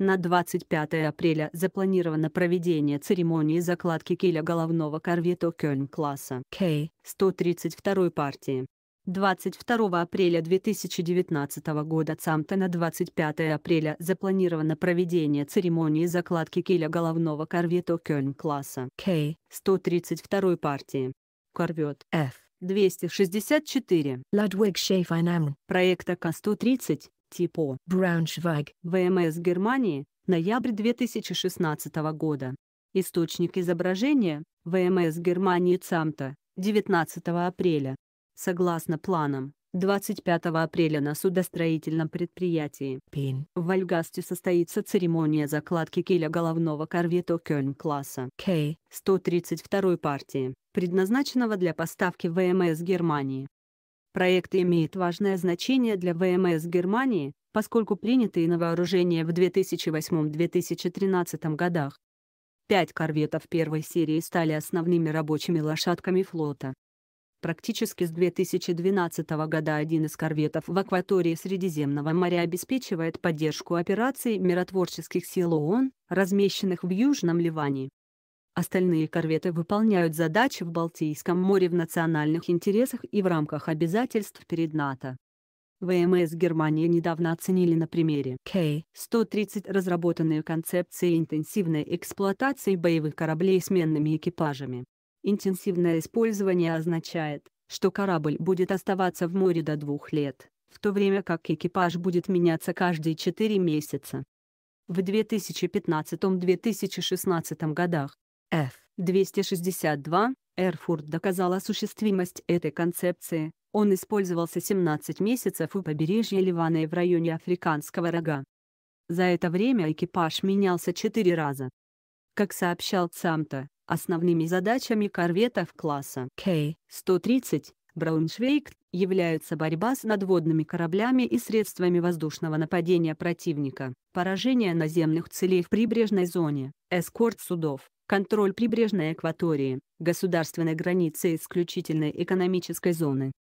На 25 апреля запланировано проведение церемонии закладки киля головного корвета Кёльн-класса К-132 партии. 22 апреля 2019 года ЦАМТа на 25 апреля запланировано проведение церемонии закладки киля головного корвета Кёльн-класса К-132 партии. Корвет F. 264 Ладвиг Шейфайнам проекта К-130 типу Брауншвайг, ВМС Германии, ноябрь 2016 года. Источник изображения – ВМС Германии ЦАМТа, 19 апреля. Согласно планам, 25 апреля на судостроительном предприятии Пин в Вальгасте состоится церемония закладки киля головного корвета Кёльн-класса К-132 партии, предназначенного для поставки ВМС Германии. Проект имеет важное значение для ВМС Германии, поскольку принятые на вооружение в 2008-2013 годах пять корветов первой серии стали основными рабочими лошадками флота. Практически с 2012 года один из корветов в акватории Средиземного моря обеспечивает поддержку операций миротворческих сил ООН, размещенных в Южном Ливане. Остальные корветы выполняют задачи в Балтийском море в национальных интересах и в рамках обязательств перед НАТО. ВМС Германии недавно оценили на примере К-130 разработанную концепции интенсивной эксплуатации боевых кораблей сменными экипажами. Интенсивное использование означает, что корабль будет оставаться в море до двух лет, в то время как экипаж будет меняться каждые четыре месяца. В 2015-2016 годах F-262, Эрфурт доказал осуществимость этой концепции, он использовался 17 месяцев у побережья Ливана и в районе Африканского рога. За это время экипаж менялся четыре раза. Как сообщал Самта, основными задачами корветов класса К-130 Брауншвейг являются борьба с надводными кораблями и средствами воздушного нападения противника, поражение наземных целей в прибрежной зоне, эскорт судов, контроль прибрежной акватории, государственной границы исключительной экономической зоны.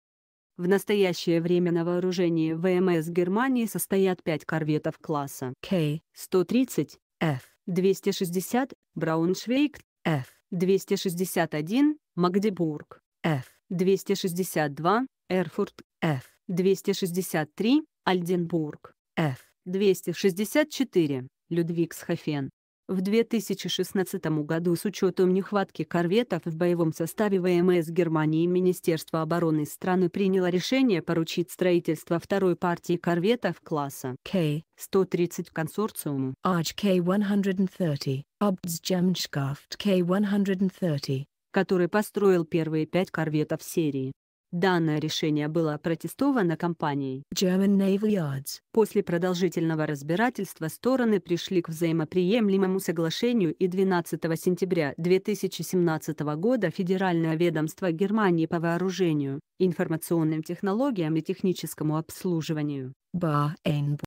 В настоящее время на вооружении ВМС Германии состоят пять корветов класса К-130, F-260, Брауншвейг, F-261, Магдебург, F. 262, Эрфурт, Ф. 263, Альденбург, Ф. 264, Людвигсхофен. В 2016 году с учетом нехватки корветов в боевом составе ВМС Германии Министерство обороны страны приняло решение поручить строительство второй партии корветов класса К-130 консорциуму. Арч К-130, Обдсджемшкафт К-130, который построил первые пять корветов серии. Данное решение было протестовано компанией German Naval Yards. После продолжительного разбирательства стороны пришли к взаимоприемлемому соглашению и 12 сентября 2017 года Федеральное ведомство Германии по вооружению, информационным технологиям и техническому обслуживанию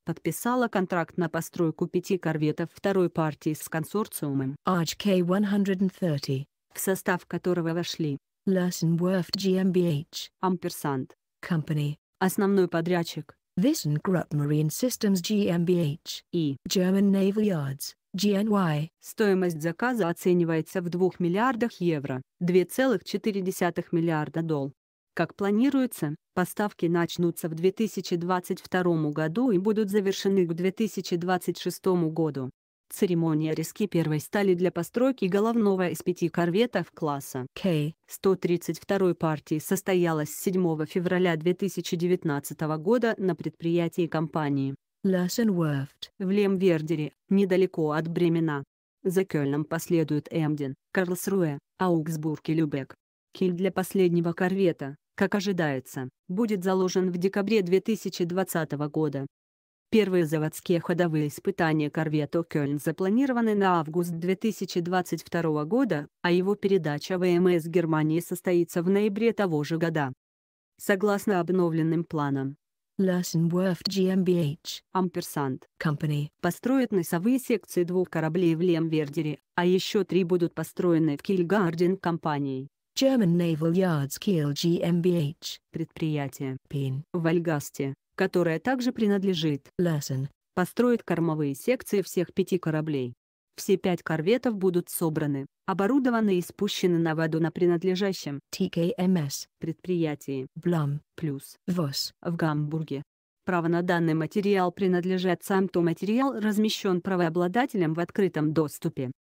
подписала контракт на постройку пяти корветов второй партии с консорциумом HK-130 в состав которого вошли Lassenworth GmbH, Ampersand Company, основной подрядчик, ThyssenKrupp Marine Systems GmbH и German Naval Yards, GNY. Стоимость заказа оценивается в 2 миллиардах евро, 2,4 миллиарда долл. Как планируется, поставки начнутся в 2022 году и будут завершены к 2026 году. Церемония риски первой стали для постройки головного из пяти корветов класса К-132 партии состоялась 7 февраля 2019 года на предприятии компании Лашенверфт в Лемвердере, недалеко от Бремена. За Кёльном последуют Эмден, Карлсруэ, Аугсбург и Любек. Киль для последнего корвета, как ожидается, будет заложен в декабре 2020 года. Первые заводские ходовые испытания корвета «Кёльн» запланированы на август 2022 года, а его передача ВМС Германии состоится в ноябре того же года. Согласно обновленным планам, Lassenwerft GmbH Ampersand Company построят носовые секции двух кораблей в Лемвердере, а еще три будут построены в Кильгарден компанией. German Naval Yards Kiel GmbH предприятие Пин в Альгасте которая также принадлежит Лесен, построит кормовые секции всех пяти кораблей. Все пять корветов будут собраны, оборудованы и спущены на воду на принадлежащем TKMS предприятии Блам плюс ВОЗ в Гамбурге. Право на данный материал принадлежит сам то материал размещен правообладателем в открытом доступе,